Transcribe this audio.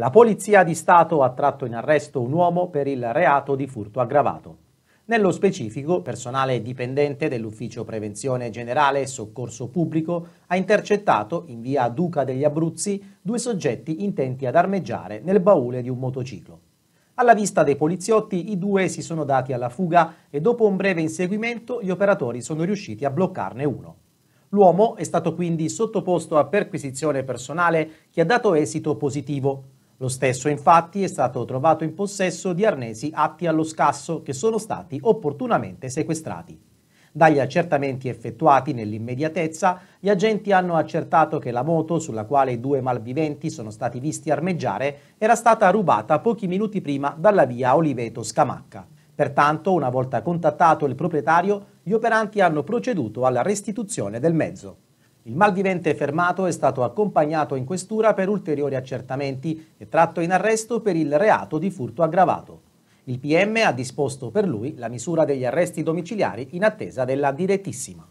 La Polizia di Stato ha tratto in arresto un uomo per il reato di furto aggravato. Nello specifico, personale dipendente dell'Ufficio Prevenzione Generale e Soccorso Pubblico ha intercettato in via Duca degli Abruzzi due soggetti intenti ad armeggiare nel baule di un motociclo. Alla vista dei poliziotti i due si sono dati alla fuga e dopo un breve inseguimento gli operatori sono riusciti a bloccarne uno. L'uomo è stato quindi sottoposto a perquisizione personale che ha dato esito positivo lo stesso infatti è stato trovato in possesso di arnesi atti allo scasso che sono stati opportunamente sequestrati. Dagli accertamenti effettuati nell'immediatezza, gli agenti hanno accertato che la moto sulla quale i due malviventi sono stati visti armeggiare era stata rubata pochi minuti prima dalla via Oliveto Scamacca. Pertanto, una volta contattato il proprietario, gli operanti hanno proceduto alla restituzione del mezzo. Il malvivente fermato è stato accompagnato in questura per ulteriori accertamenti e tratto in arresto per il reato di furto aggravato. Il PM ha disposto per lui la misura degli arresti domiciliari in attesa della direttissima.